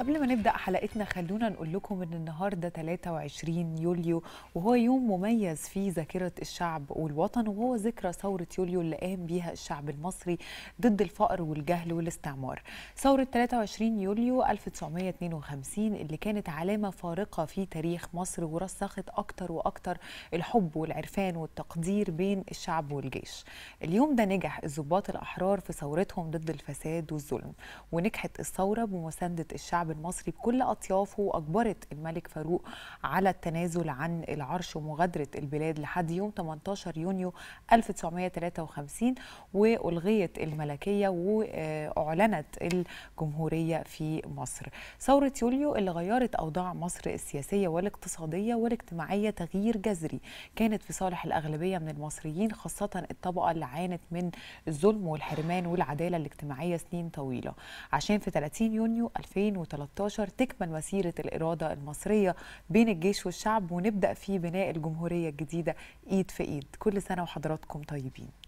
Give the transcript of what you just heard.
قبل ما نبدا حلقتنا خلونا نقول لكم ان النهارده 23 يوليو وهو يوم مميز في ذاكره الشعب والوطن وهو ذكرى ثوره يوليو اللي قام بيها الشعب المصري ضد الفقر والجهل والاستعمار. ثوره 23 يوليو 1952 اللي كانت علامه فارقه في تاريخ مصر ورسخت اكتر واكتر الحب والعرفان والتقدير بين الشعب والجيش. اليوم ده نجح الضباط الاحرار في ثورتهم ضد الفساد والظلم ونجحت الثوره بمسانده الشعب الشعب المصري بكل أطيافه وأجبرت الملك فاروق على التنازل عن العرش ومغادرة البلاد لحد يوم 18 يونيو 1953 وألغيت الملكية وأعلنت الجمهورية في مصر ثورة يوليو اللي غيرت أوضاع مصر السياسية والاقتصادية والاجتماعية تغيير جذري كانت في صالح الأغلبية من المصريين خاصة الطبقة اللي عانت من الظلم والحرمان والعدالة الاجتماعية سنين طويلة عشان في 30 يونيو 2013 2013 تكمل مسيرة الإرادة المصرية بين الجيش والشعب ونبدأ في بناء الجمهورية الجديدة إيد في إيد كل سنة وحضراتكم طيبين